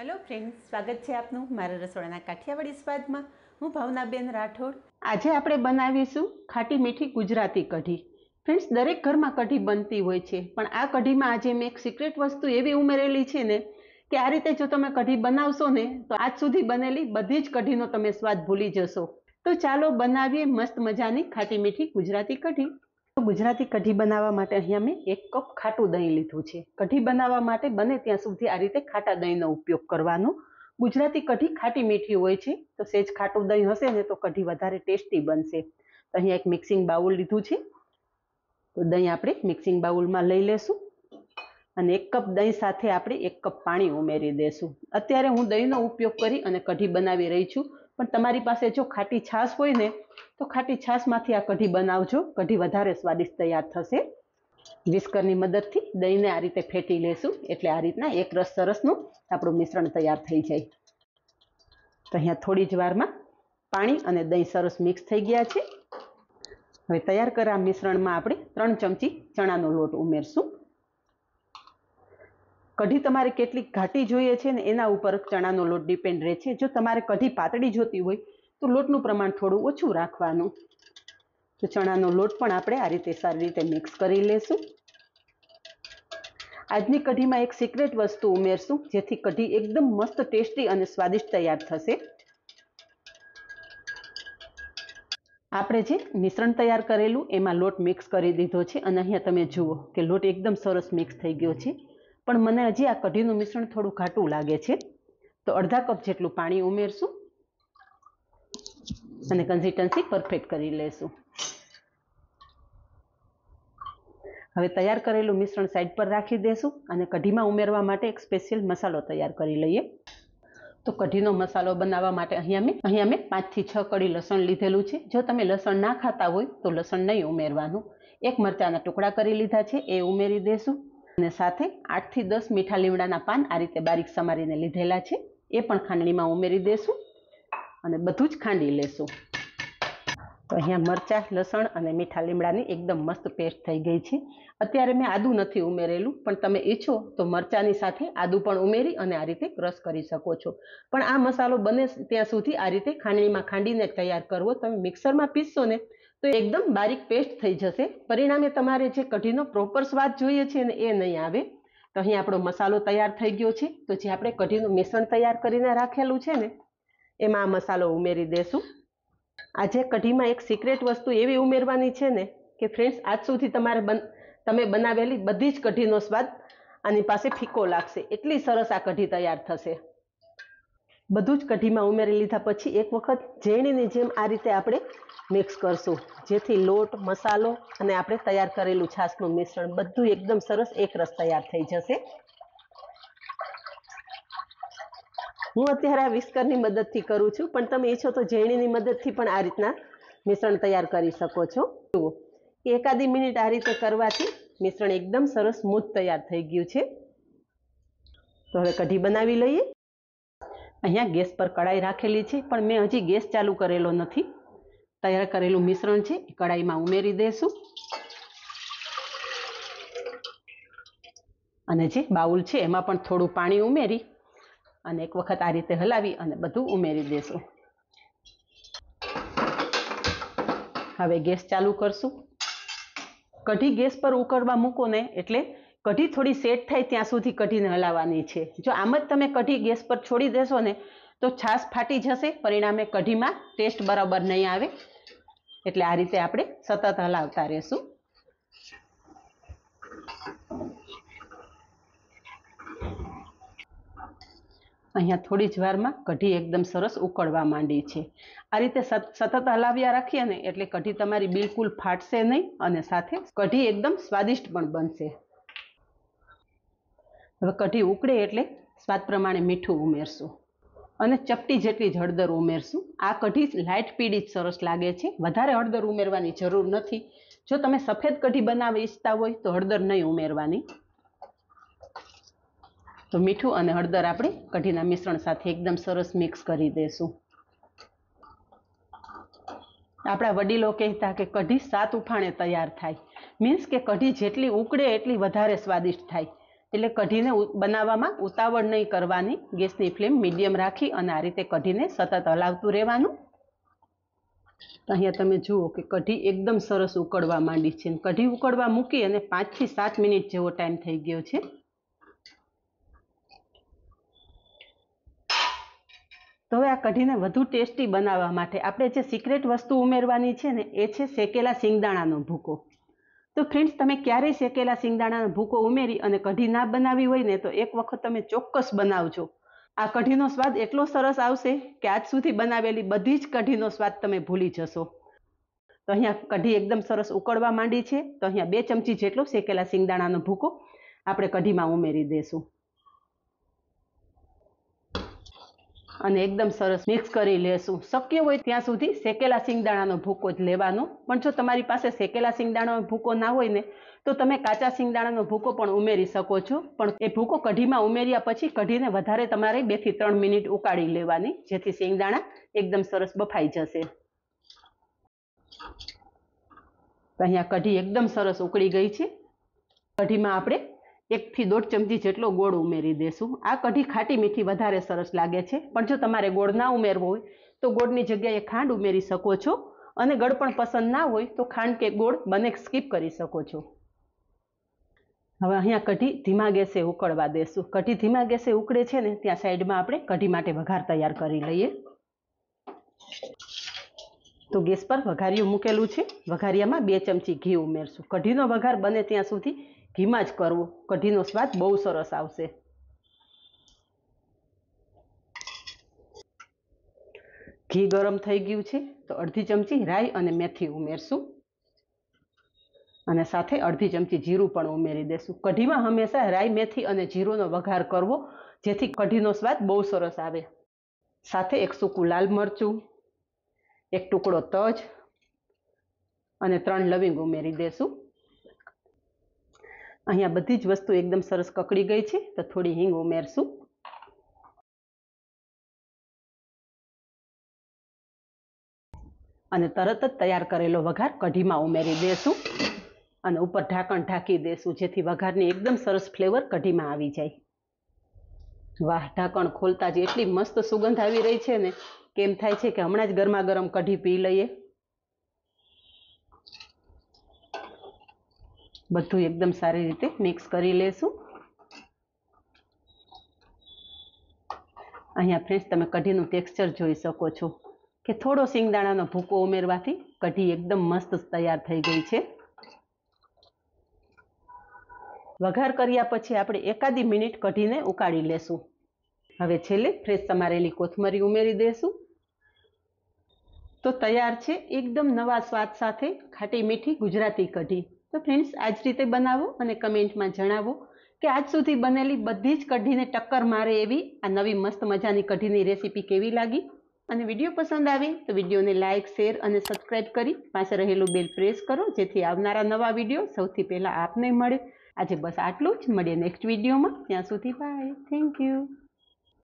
hello friend સ્વાગત છે આપનું મારા રસોડાના કાઠિયાવાડી સ્વાદમાં હું ભાવનાબેન રાઠોડ આજે આપણે બનાવીશું ખાટી મીઠી ગુજરાતી કઢી ફ્રેન્ડ્સ દરેક ઘરમાં કઢી બનતી હોય છે પણ આ કઢીમાં આજે મેં એક સિક્રેટ વસ્તુ એવી ઉમેરેલી છે ને કે આ રીતે જો તમે કઢી બનાવશો ને તો આજ સુધી બનેલી બધી જ કઢીનો તમે સ્વાદ ભૂલી જશો તો ચાલો બનાવીએ મસ્ત મજાની ખાટી મીઠી ગુજરાતી કઢી ગુજરાતી કઢી બનાવવા માટે અહીંયા મેં એક કપ ખાટું દહીં લીધું છે કઢી બનાવવા માટે બને ત્યાં સુધી આ રીતે ખાટા દહીંનો ઉપયોગ કરવાનો ગુજરાતી કઢી ખાટી મીઠી હોય છે તો સેજ ખાટું દહીં હશે ને તો કઢી વધારે ટેસ્ટી બનશે તો અહીંયા એક મિક્સિંગ બાઉલ લીધું છે તો દહીં આપણે મિક્સિંગ બાઉલમાં લઈ લેશું અને એક કપ દહીં સાથે આપણે એક કપ પાણી ઉમેરી દેશું અત્યારે હું દહીંનો ઉપયોગ કરી અને કઢી બનાવી રહી છું પણ તમારી પાસે જો ખાટી છાશ હોય ને તો ખાટી છાશમાંથી આ કઢી બનાવજો કઢી વધારે સ્વાદિષ્ટ તૈયાર થશે વિસ્કરની મદદથી દહીંને આ રીતે ફેટી લેશું એટલે આ રીતના એક રસ સરસનું આપણું મિશ્રણ તૈયાર થઈ જાય તો અહીંયા થોડી જ વારમાં પાણી અને દહીં સરસ મિક્સ થઈ ગયા છે હવે તૈયાર કરેલા મિશ્રણમાં આપણે ત્રણ ચમચી ચણાનો લોટ ઉમેરશું કઢી તમારે કેટલી ઘાટી જોઈએ છે ને એના ઉપર ચણાનો લોટ ડિપેન્ડ રહે છે જો તમારે કઢી પાતળી જોતી હોય તો લોટનું પ્રમાણ થોડું ઓછું રાખવાનું તો ચણાનો લોટ પણ આપણે આ રીતે સારી રીતે મિક્સ કરી લેશું આજની કઢીમાં એક સિક્રેટ વસ્તુ ઉમેરશું જેથી કઢી એકદમ મસ્ત ટેસ્ટી અને સ્વાદિષ્ટ તૈયાર થશે આપણે જે મિશ્રણ તૈયાર કરેલું એમાં લોટ મિક્સ કરી દીધો છે અને અહીંયા તમે જુઓ કે લોટ એકદમ સરસ મિક્સ થઈ ગયો છે પણ મને હજી આ કઢીનું મિશ્રણ થોડું ઘાટું લાગે છે તો અડધા કપ જેટલું પાણી ઉમેરશું અને કન્સિસ્ટન્સી પરફેક્ટ કરી લેશું હવે તૈયાર કરેલું મિશ્રણ સાઈડ પર રાખી દેશું અને કઢીમાં ઉમેરવા માટે એક સ્પેશિયલ મસાલો તૈયાર કરી લઈએ તો કઢીનો મસાલો બનાવવા માટે અહીંયા મેં અહીંયા મેં પાંચથી છ કડી લસણ લીધેલું છે જો તમે લસણ ના ખાતા હોય તો લસણ નહીં ઉમેરવાનું એક મરચાના ટુકડા કરી લીધા છે એ ઉમેરી દેશું અને સાથે આઠથી દસ મીઠા લીમડાના પાન આ રીતે બારીક સમારીને લીધેલા છે એ પણ ખાંડણીમાં ઉમેરી દેશું અને બધું જ ખાંડી લેશું તો અહીંયા મરચાં લસણ અને મીઠા લીમડાની એકદમ મસ્ત પેસ્ટ થઈ ગઈ છે અત્યારે મેં આદું નથી ઉમેરેલું પણ તમે ઈચ્છો તો મરચાંની સાથે આદું પણ ઉમેરી અને આ રીતે ક્રશ કરી શકો છો પણ આ મસાલો બને ત્યાં સુધી આ રીતે ખાંડણીમાં ખાંડીને તૈયાર કરવો તમે મિક્સરમાં પીસશો ને તો એકદમ બારીક પેસ્ટ થઈ જશે પરિણામે તમારે જે કઢીનો પ્રોપર સ્વાદ જોઈએ છે ને એ નહીં આવે તો અહીં આપણો મસાલો તૈયાર થઈ ગયો છે તો જે આપણે કઢીનું મિશ્રણ તૈયાર કરીને રાખેલું છે ને એમાં આ મસાલો ઉમેરી દેશું આજે કઢીમાં એક સિક્રેટ વસ્તુ એવી ઉમેરવાની છે ને કે ફ્રેન્ડ્સ આજ સુધી તમારે બન તમે બનાવેલી બધી જ કઢીનો સ્વાદ આની પાસે ફીકો લાગશે એટલી સરસ આ કઢી તૈયાર થશે બધું જ કઢીમાં ઉમેરી લીધા પછી એક વખત ઝેણીની જેમ આ રીતે આપણે મિક્સ કરશું જેથી લોટ મસાલો અને આપણે તૈયાર કરેલું છાશનું મિશ્રણ બધું એકદમ સરસ એક રસ તૈયાર થઈ જશે હું અત્યારે આ વિસ્કરની મદદથી કરું છું પણ તમે ઈચ્છો તો ઝેણીની મદદથી પણ આ રીતના મિશ્રણ તૈયાર કરી શકો છો જુઓ એકાદી મિનિટ આ રીતે કરવાથી મિશ્રણ એકદમ સરસ સ્મૂથ તૈયાર થઈ ગયું છે તો હવે કઢી બનાવી લઈએ અહીંયા ગેસ પર કડાઈ રાખેલી છે પણ મેં હજી ગેસ ચાલુ કરેલો નથી તૈયાર કરેલું મિશ્રણ છે એ કડાઈમાં ઉમેરી દઈશું અને જે બાઉલ છે એમાં પણ થોડું પાણી ઉમેરી અને એક વખત આ રીતે હલાવી અને બધું ઉમેરી દેશું હવે ગેસ ચાલુ કરશું કઢી ગેસ પર ઉકળવા મૂકો ને એટલે કઢી થોડી સેટ થાય ત્યાં સુધી કઢીને હલાવવાની છે જો આમ જ તમે કઢી ગેસ પર છોડી દેશો ને તો છાશ ફાટી જશે પરિણામે કઢીમાં ટેસ્ટ બરાબર નહીં આવે એટલે આ રીતે આપણે સતત હલાવતા રહેશું અહીંયા થોડી જ વારમાં કઢી એકદમ સરસ ઉકળવા માંડી છે આ રીતે સતત હલાવ્યા રાખીએ ને એટલે કઢી તમારી બિલકુલ ફાટશે નહીં અને સાથે કઢી એકદમ સ્વાદિષ્ટ પણ બનશે હવે કઢી ઉકળે એટલે સ્વાદ પ્રમાણે મીઠું ઉમેરશું અને ચપટી જેટલી જ હળદર ઉમેરશું આ કઢી લાઇટ પીળી જ સરસ લાગે છે વધારે હળદર ઉમેરવાની જરૂર નથી જો તમે સફેદ કઢી બનાવી ઈચ્છતા હોય તો હળદર નહીં ઉમેરવાની તો મીઠું અને હળદર આપણે કઢીના મિશ્રણ સાથે એકદમ સરસ મિક્સ કરી દઈશું આપણા વડીલો કહેતા કે કઢી સાત ઉફાણે તૈયાર થાય મીન્સ કે કઢી જેટલી ઉકળે એટલી વધારે સ્વાદિષ્ટ થાય એટલે કઢીને બનાવવામાં ઉતાવળ નહીં કરવાની ગેસની ફ્લેમ મીડિયમ રાખી અને આ રીતે કઢીને સતત હલાવતું રહેવાનું અહીંયા તમે જુઓ કે કઢી એકદમ સરસ ઉકળવા માંડી છે કઢી ઉકળવા મૂકી અને પાંચથી સાત મિનિટ જેવો ટાઈમ થઈ ગયો છે તો હવે આ કઢીને વધુ ટેસ્ટી બનાવવા માટે આપણે જે સિક્રેટ વસ્તુ ઉમેરવાની છે ને એ છે શેકેલા સિંગદાણાનો ભૂકો તો ફ્રેન્ડ્સ તમે ક્યારેય શેકેલા શિંગદાણાનો ભૂકો ઉમેરી અને કઢી ના બનાવી હોય ને તો એક વખત તમે ચોક્કસ બનાવજો આ કઢીનો સ્વાદ એટલો સરસ આવશે કે આજ સુધી બનાવેલી બધી જ કઢીનો સ્વાદ તમે ભૂલી જશો તો અહીંયા કઢી એકદમ સરસ ઉકળવા માંડી છે તો અહીંયા બે ચમચી જેટલો શેકેલા શિંગદાણાનો ભૂકો આપણે કઢીમાં ઉમેરી દઈશું અને એકદમ સરસ મિક્સ કરી લેશું શક્ય હોય ત્યાં સુધી શેકેલા સિંગદાણાનો ભૂકો જ લેવાનો પણ જો તમારી પાસે શેકેલા સિંગદાણાનો ભૂકો ના હોય ને તો તમે કાચા સિંગદાણાનો ભૂકો પણ ઉમેરી શકો છો પણ એ ભૂકો કઢીમાં ઉમેર્યા પછી કઢીને વધારે તમારે બે થી ત્રણ મિનિટ ઉકાળી લેવાની જેથી સિંગદાણા એકદમ સરસ બફાઈ જશે અહીંયા કઢી એકદમ સરસ ઉકળી ગઈ છે કઢીમાં આપણે એકથી દોઢ ચમચી જેટલો ગોળ ઉમેરી દેશું આ કઢી ખાટી મીઠી વધારે સરસ લાગે છે પણ જો તમારે ગોળ ના ઉમેરવો હોય તો ગોળની જગ્યાએ ખાંડ ઉમેરી શકો છો અને ગળપણ પસંદ ના હોય તો ખાંડ કે ગોળ બંને સ્કીપ કરી શકો છો હવે અહીંયા કઢી ધીમા ગેસે ઉકળવા દેશું કઢી ધીમા ગેસે ઉકળે છે ને ત્યાં સાઈડમાં આપણે કઢી માટે વઘાર તૈયાર કરી લઈએ તો ગેસ પર વઘારિયું મૂકેલું છે વઘારિયામાં બે ચમચી ઘી ઉમેરશું કઢીનો વઘાર બને ત્યાં સુધી ઘીમાં જ કરવો કઢીનો સ્વાદ બહુ સરસ આવશે ઘી ગરમ થઈ ગયું છે તો અડધી ચમચી રાઈ અને મેથી ઉમેરશું અને સાથે અડધી ચમચી જીરું પણ ઉમેરી દેશું કઢીમાં હંમેશા રાઈ મેથી અને જીરુંનો વઘાર કરવો જેથી કઢીનો સ્વાદ બહુ સરસ આવે સાથે એક સૂકું લાલ મરચું એક ટુકડો તજ અને ત્રણ લવિંગ ઉમેરી દેશું અહીંયા બધી જ વસ્તુ એકદમ સરસ કકડી ગઈ છે તો થોડી હિંગ ઉમેરશું અને તરત જ તૈયાર કરેલો વઘાર કઢીમાં ઉમેરી દેશું અને ઉપર ઢાંકણ ઢાંકી દેશું જેથી વઘારની એકદમ સરસ ફ્લેવર કઢીમાં આવી જાય વાહ ઢાંકણ ખોલતા જ એટલી મસ્ત સુગંધ આવી રહી છે ને કેમ થાય છે કે હમણાં જ ગરમા ગરમ કઢી પી લઈએ બધું એકદમ સારી રીતે મિક્સ કરી લેશું અહીંયા ફ્રેન્ડ્સ તમે કઢીનું ટેક્સચર જોઈ શકો છો કે થોડો સિંગદાણાનો ભૂકો ઉમેરવાથી કઢી એકદમ મસ્ત તૈયાર થઈ ગઈ છે વઘાર કર્યા પછી આપણે એકાદી મિનિટ કઢીને ઉકાળી લેશું હવે છેલ્લે ફ્રેશ સમારેલી કોથમરી ઉમેરી દેશું તો તૈયાર છે એકદમ નવા સ્વાદ સાથે ખાટી મીઠી ગુજરાતી કઢી તો ફ્રેન્ડ્સ આ જ રીતે બનાવો અને કમેન્ટમાં જણાવો કે આજ સુધી બનેલી બધી જ કઢીને ટક્કર મારે એવી આ નવી મસ્ત મજાની કઢીની રેસીપી કેવી લાગી અને વિડીયો પસંદ આવે તો વિડીયોને લાઇક શેર અને સબસ્ક્રાઇબ કરી પાસે રહેલું બેલ પ્રેસ કરો જેથી આવનારા નવા વિડીયો સૌથી પહેલાં આપને મળે આજે બસ આટલું જ મળીએ નેક્સ્ટ વિડીયોમાં ત્યાં સુધી બાય થેન્ક યુ